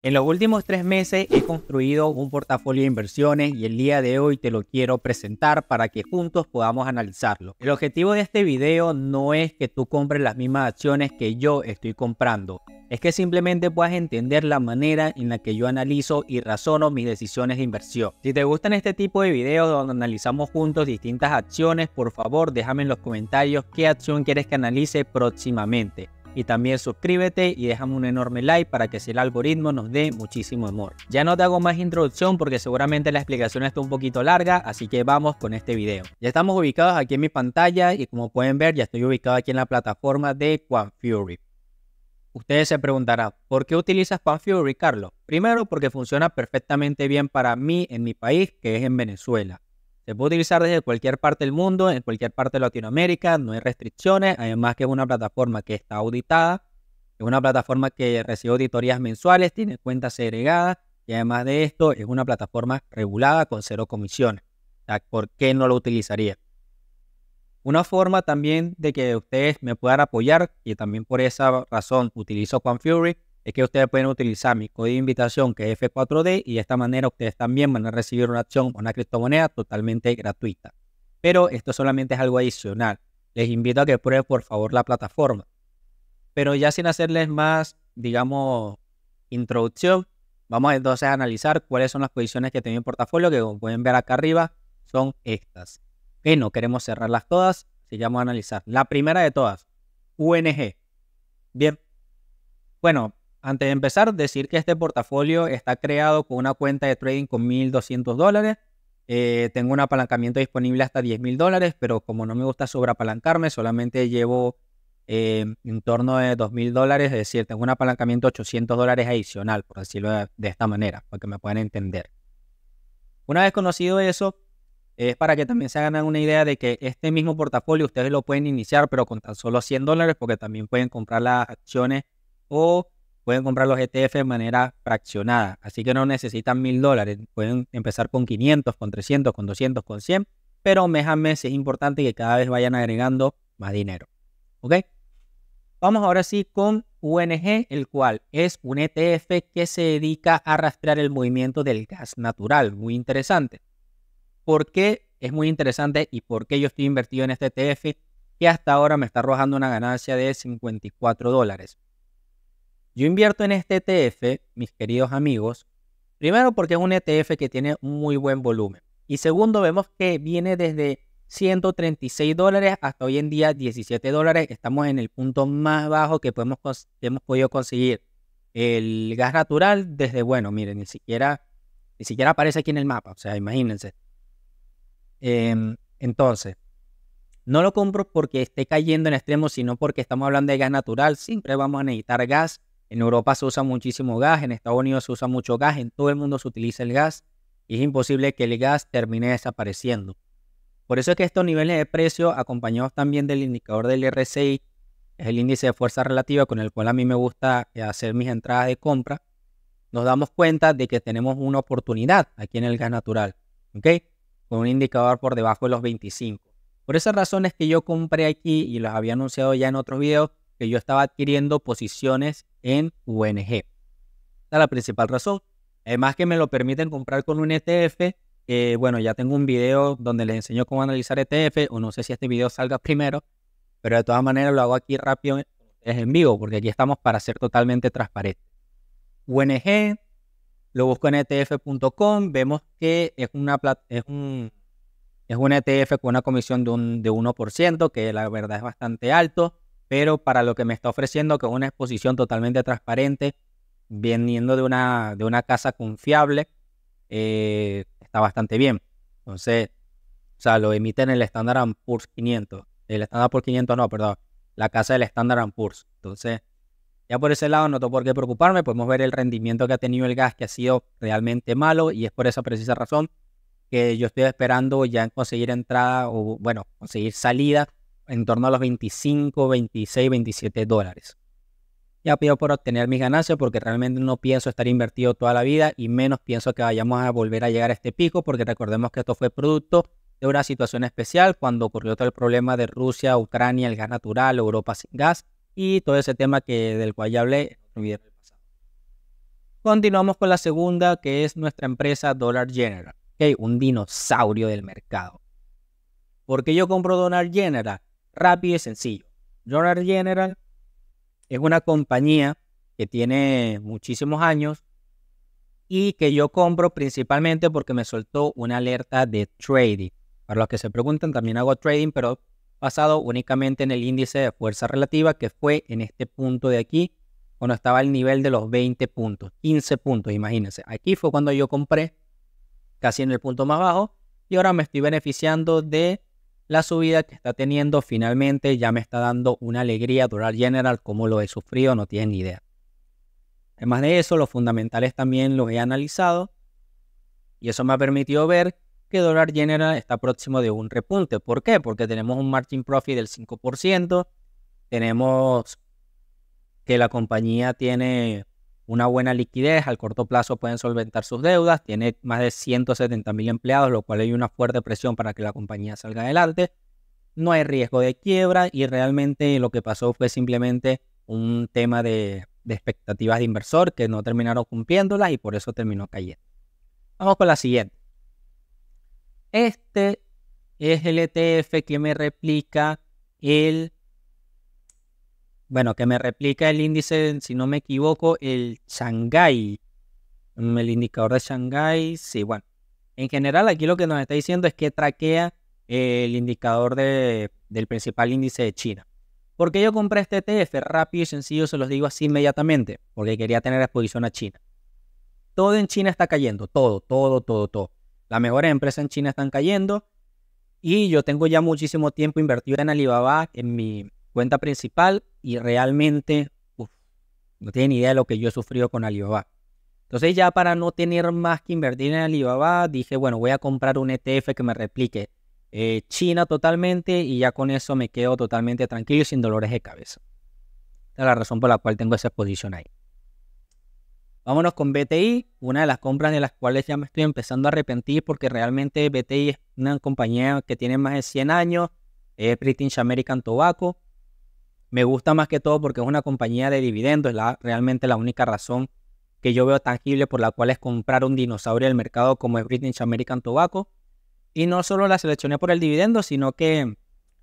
En los últimos tres meses he construido un portafolio de inversiones y el día de hoy te lo quiero presentar para que juntos podamos analizarlo. El objetivo de este video no es que tú compres las mismas acciones que yo estoy comprando, es que simplemente puedas entender la manera en la que yo analizo y razono mis decisiones de inversión. Si te gustan este tipo de videos donde analizamos juntos distintas acciones, por favor déjame en los comentarios qué acción quieres que analice próximamente y también suscríbete y déjame un enorme like para que si el algoritmo nos dé muchísimo amor. Ya no te hago más introducción porque seguramente la explicación está un poquito larga, así que vamos con este video. Ya estamos ubicados aquí en mi pantalla y como pueden ver ya estoy ubicado aquí en la plataforma de QuantFury. Ustedes se preguntarán, ¿por qué utilizas QuantFury, Carlos? Primero porque funciona perfectamente bien para mí en mi país, que es en Venezuela. Se puede utilizar desde cualquier parte del mundo, en cualquier parte de Latinoamérica, no hay restricciones, además que es una plataforma que está auditada, es una plataforma que recibe auditorías mensuales, tiene cuentas segregadas y además de esto es una plataforma regulada con cero comisiones. ¿por qué no lo utilizaría? Una forma también de que ustedes me puedan apoyar y también por esa razón utilizo Fury es que ustedes pueden utilizar mi código de invitación que es F4D y de esta manera ustedes también van a recibir una acción o una criptomoneda totalmente gratuita. Pero esto solamente es algo adicional. Les invito a que prueben por favor la plataforma. Pero ya sin hacerles más, digamos, introducción, vamos entonces a analizar cuáles son las posiciones que tengo en portafolio, que como pueden ver acá arriba, son estas. Que no queremos cerrarlas todas, así vamos a analizar. La primera de todas, UNG. Bien. Bueno, antes de empezar, decir que este portafolio está creado con una cuenta de trading con 1.200 dólares. Eh, tengo un apalancamiento disponible hasta 10.000 dólares, pero como no me gusta sobreapalancarme, solamente llevo eh, en torno de 2.000 dólares, es decir, tengo un apalancamiento de 800 dólares adicional, por decirlo de, esta manera, para que me puedan entender. Una vez conocido eso, es para que también se hagan una idea de que este mismo portafolio ustedes lo pueden iniciar, pero con tan solo 100 dólares, porque también pueden comprar las acciones o pueden comprar los ETF de manera fraccionada. Así que no necesitan mil dólares. Pueden empezar con 500, con 300, con 200, con 100. Pero mes a mes es importante que cada vez vayan agregando más dinero. ¿Ok? Vamos ahora sí con UNG, el cual es un ETF que se dedica a rastrear el movimiento del gas natural. Muy interesante. ¿Por qué es muy interesante y por qué yo estoy invertido en este ETF? Que hasta ahora me está arrojando una ganancia de 54 dólares. Yo invierto en este ETF, mis queridos amigos, primero porque es un ETF que tiene muy buen volumen. Y segundo, vemos que viene desde 136 dólares hasta hoy en día 17 dólares. Estamos en el punto más bajo que, podemos, hemos podido conseguir el gas natural desde, bueno, miren, ni siquiera, ni siquiera aparece aquí en el mapa. O sea, imagínense. Em, entonces, no lo compro porque esté cayendo en extremo, sino porque estamos hablando de gas natural. Siempre vamos a necesitar gas en Europa se usa muchísimo gas, en Estados Unidos se usa mucho gas, en todo el mundo se utiliza el gas y es imposible que el gas termine desapareciendo. Por eso es que estos niveles de precio, acompañados también del indicador del RSI, es el índice de fuerza relativa con el cual a mí me gusta eh, hacer mis entradas de compra, nos damos cuenta de que tenemos una oportunidad aquí en el gas natural, ¿ok? Con un indicador por debajo de los 25. Por esas razones que yo compré aquí y los había anunciado ya en otros videos, que yo estaba adquiriendo posiciones en UNG. Esta es la principal razón. Además que me lo permiten comprar con un ETF. bueno, ya tengo un video donde les enseño cómo analizar ETF, o no sé si este video salga primero, pero de todas maneras lo hago aquí rápido es en vivo, porque aquí estamos para ser totalmente transparentes. UNG, lo busco en ETF.com, vemos que es, una, es, un, ETF e con una comisión de un de 1%, que la verdad es bastante alto pero para lo que me está ofreciendo, que es una exposición totalmente transparente, viniendo de una, de una casa confiable, eh, está bastante bien. Entonces, o sea, lo emiten el Standard Poor's 500. El Standard Poor's 500 no, perdón. La casa del Standard Poor's. Entonces, ya por ese lado no tengo por qué preocuparme. Podemos ver el rendimiento que ha tenido el gas, que ha sido realmente malo. Y es por esa precisa razón que yo estoy esperando ya conseguir entrada o, bueno, conseguir salida en torno a los 25, 26, 27 dólares. Ya pido por obtener mis ganancias porque realmente no pienso estar invertido toda la vida y menos pienso que vayamos a volver a llegar a este pico porque recordemos que esto fue producto de una situación especial cuando ocurrió todo el problema de Rusia, Ucrania, el gas natural, Europa sin gas y todo ese tema que, del cual ya hablé en video pasado. Continuamos con la segunda que es nuestra empresa Dollar General, un dinosaurio del mercado. ¿Por qué yo compro Dollar General? rápido y sencillo. Dollar General es una compañía que tiene muchísimos años y que yo compro principalmente porque me soltó una alerta de trading. Para los que se preguntan, también hago trading, pero basado únicamente en el índice de fuerza relativa que fue en este punto de aquí, cuando estaba al nivel de los 20 puntos, 15 puntos, imagínense. Aquí fue cuando yo compré, casi en el punto más bajo, y ahora me estoy beneficiando de la subida que está teniendo finalmente ya me está dando una alegría. Dolar General, como lo he sufrido, no tienen ni idea. Además de eso, los fundamentales también los he analizado y eso me ha permitido ver que Dollar General está próximo de un repunte. ¿Por qué? Porque tenemos un margin profit del 5%, tenemos que la compañía tiene una buena liquidez, al corto plazo pueden solventar sus deudas, tiene más de 170 mil empleados, lo cual hay una fuerte presión para que la compañía salga adelante, no hay riesgo de quiebra y realmente lo que pasó fue simplemente un tema de, de expectativas de inversor que no terminaron cumpliéndolas y por eso terminó cayendo. Vamos con la siguiente. Este es el ETF que me replica el bueno, que me replica el índice, si no me equivoco, el Shanghai. Mm, el indicador de Shanghai, sí, bueno. En general, aquí lo que nos está diciendo es que traquea el indicador del principal índice de China. ¿Por qué yo compré este ETF? Rápido y sencillo, se los digo así inmediatamente, porque quería tener exposición a China. Todo en China está cayendo, todo, todo, todo, todo. Las mejores empresas en China están cayendo y yo tengo ya muchísimo tiempo invertido en Alibaba, en mi, cuenta principal y realmente uf, no tienen idea de lo que yo he sufrido con Alibaba. Entonces ya para no tener más que invertir en Alibaba, dije, bueno, voy a comprar un ETF que me replique eh, China totalmente y ya con eso me quedo totalmente tranquilo sin dolores de cabeza. Esta es la razón por la cual tengo esa exposición ahí. Vámonos con BTI, una de las compras de las cuales ya me estoy empezando a arrepentir porque realmente BTI es una compañía que tiene más de 100 años, es British American Tobacco, me gusta más que todo porque es una compañía de dividendos, es la, realmente la única razón que yo veo tangible por la cual es comprar un dinosaurio del mercado como es British American Tobacco. Y no solo la seleccioné por el dividendo, sino que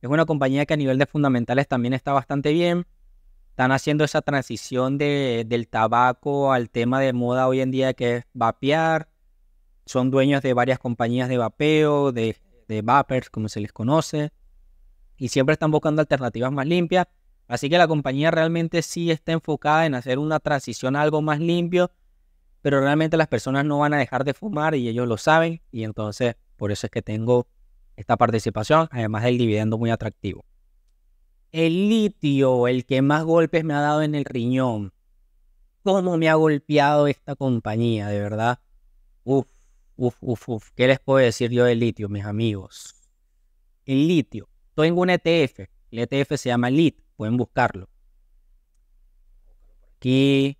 es una compañía que a nivel de fundamentales también está bastante bien. Están haciendo esa transición del tabaco al tema de moda hoy en día que es vapear. Son dueños de varias compañías de vapeo, de, de vapers, como se les conoce. Y siempre están buscando alternativas más limpias. Así que la compañía realmente sí está enfocada en hacer una transición a algo más limpio, pero realmente las personas no van a dejar de fumar y ellos lo saben y entonces por eso es que tengo esta participación, además del dividendo muy atractivo. El litio, el que más golpes me ha dado en el riñón. ¿Cómo me ha golpeado esta compañía, de verdad? Uf, uf, uf, uf. ¿Qué les puedo decir yo del litio, mis amigos? El litio. Tengo un ETF. El ETF se llama LIT Pueden buscarlo. Aquí.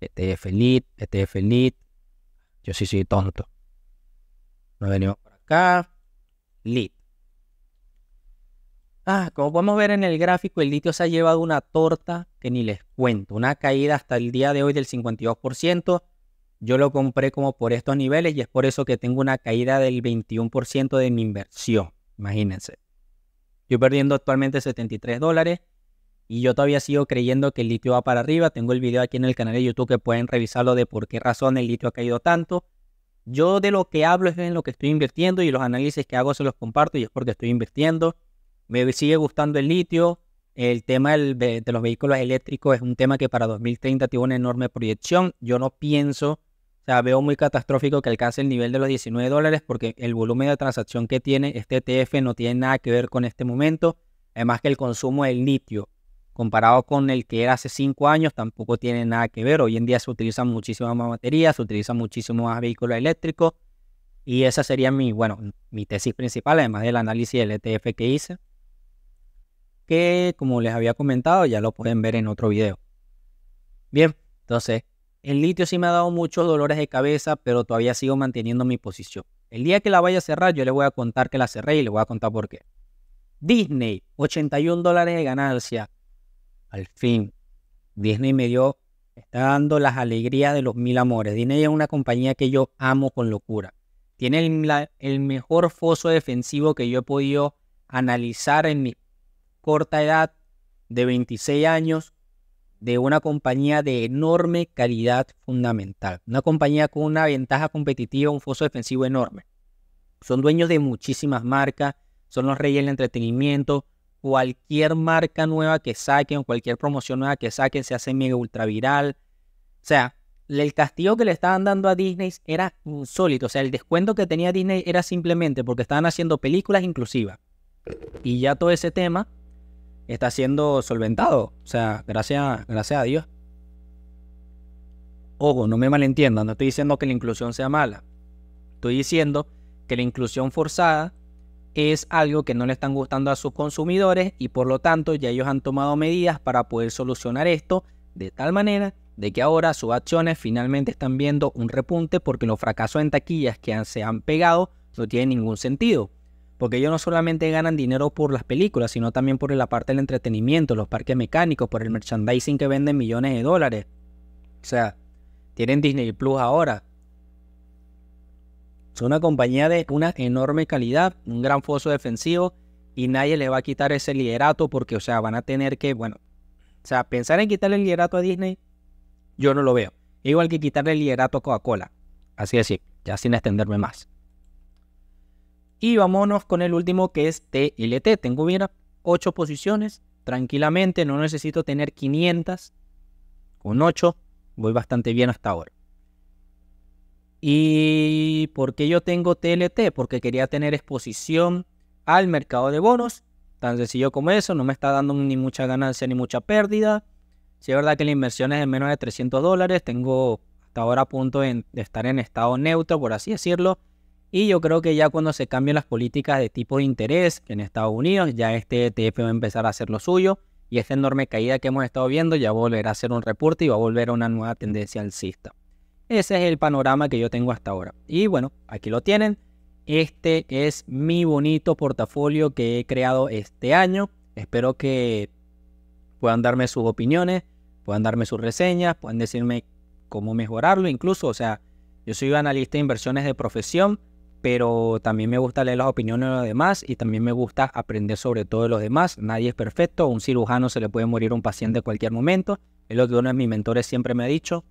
ETF feliz, ETF LIT. Yo sí soy tonto. Nos venimos por acá. Lit. Ah, como podemos ver en el gráfico, el litio se ha llevado una torta que ni les cuento. Una caída hasta el día de hoy del 52%. Yo lo compré como por estos niveles y es por eso que tengo una caída del 21% de mi inversión. Imagínense. Yo perdiendo actualmente 73 dólares y yo todavía sigo creyendo que el litio va para arriba. Tengo el video aquí en el canal de YouTube que pueden revisarlo de por qué razón el litio ha caído tanto. Yo de lo que hablo es en lo que estoy invirtiendo y los análisis que hago se los comparto y es porque estoy invirtiendo. Me sigue gustando el litio. El tema de los vehículos eléctricos es un tema que para 2030 tiene una enorme proyección. Yo no pienso veo muy catastrófico que alcance el nivel de los 19 dólares porque el volumen de transacción que tiene este ETF no tiene nada que ver con este momento. Además que el consumo del litio comparado con el que era hace 5 años tampoco tiene nada que ver. Hoy en día se utilizan muchísimas más baterías, se utilizan muchísimo más vehículos eléctricos. Y esa sería mi, bueno, mi tesis principal, además del análisis del ETF que hice. Que como les había comentado, ya lo pueden ver en otro video. Bien, entonces el litio sí me ha dado muchos dolores de cabeza, pero todavía sigo manteniendo mi posición. El día que la vaya a cerrar, yo le voy a contar que la cerré y le voy a contar por qué. Disney, 81 dólares de ganancia. Al fin, Disney me dio, está dando las alegrías de los mil amores. Disney es una compañía que yo amo con locura. Tiene el, el mejor foso defensivo que yo he podido analizar en mi corta edad de 26 años de una compañía de enorme calidad fundamental, una compañía con una ventaja competitiva, un foso defensivo enorme. Son dueños de muchísimas marcas, son los reyes del entretenimiento. Cualquier marca nueva que saquen, cualquier promoción nueva que saquen, se hace mega ultra viral. O sea, el castigo que le estaban dando a Disney era insólito. O sea, el descuento que tenía Disney era simplemente porque estaban haciendo películas inclusivas. Y ya todo ese tema está siendo solventado. O sea, gracias, gracias a Dios. Ojo, no me malentiendan, no estoy diciendo que la inclusión sea mala. Estoy diciendo que la inclusión forzada es algo que no le están gustando a sus consumidores y por lo tanto ya ellos han tomado medidas para poder solucionar esto de tal manera de que ahora sus acciones finalmente están viendo un repunte porque los fracasos en taquillas que se han pegado no tienen ningún sentido porque ellos no solamente ganan dinero por las películas, sino también por la parte del entretenimiento, los parques mecánicos, por el merchandising que venden millones de dólares. O sea, tienen Disney Plus ahora. Son una compañía de una enorme calidad, un gran foso defensivo y nadie le va a quitar ese liderato porque, o sea, van a tener que, bueno, o sea, pensar en quitarle el liderato a Disney, yo no lo veo. Igual que quitarle el liderato a Coca-Cola. Así es, ya sin extenderme más. Y vámonos con el último que es TLT. Tengo bien 8 posiciones, tranquilamente, no necesito tener 500. Con 8 voy bastante bien hasta ahora. ¿Y por qué yo tengo TLT? Porque quería tener exposición al mercado de bonos. Tan sencillo como eso, no me está dando ni mucha ganancia ni mucha pérdida. Si es verdad que la inversión es de menos de 300 dólares, tengo hasta ahora a punto de estar en estado neutro, por así decirlo. Y yo creo que ya cuando se cambien las políticas de tipo de interés en Estados Unidos, ya este ETF va a empezar a hacer lo suyo y esta enorme caída que hemos estado viendo ya volverá a ser un reporte y va a volver a una nueva tendencia alcista. Ese es el panorama que yo tengo hasta ahora. Y bueno, aquí lo tienen. Este es mi bonito portafolio que he creado este año. Espero que puedan darme sus opiniones, puedan darme sus reseñas, puedan decirme cómo mejorarlo incluso. O sea, yo soy analista de inversiones de profesión pero también me gusta leer las opiniones de los demás y también me gusta aprender sobre todo de los demás. Nadie es perfecto, a un cirujano se le puede morir un paciente en cualquier momento, es lo que uno de mis mentores siempre me ha dicho.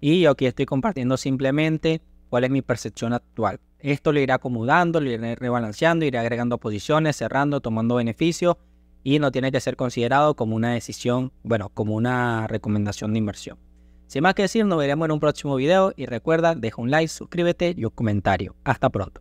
Y yo aquí estoy compartiendo simplemente cuál es mi percepción actual. Esto lo irá acomodando, lo iré rebalanceando, iré agregando posiciones, cerrando, tomando beneficios y no tiene que ser considerado como una decisión, bueno, como una recomendación de inversión. Sin más que decir, nos veremos en un próximo video y recuerda, deja un like, suscríbete y un comentario. Hasta pronto.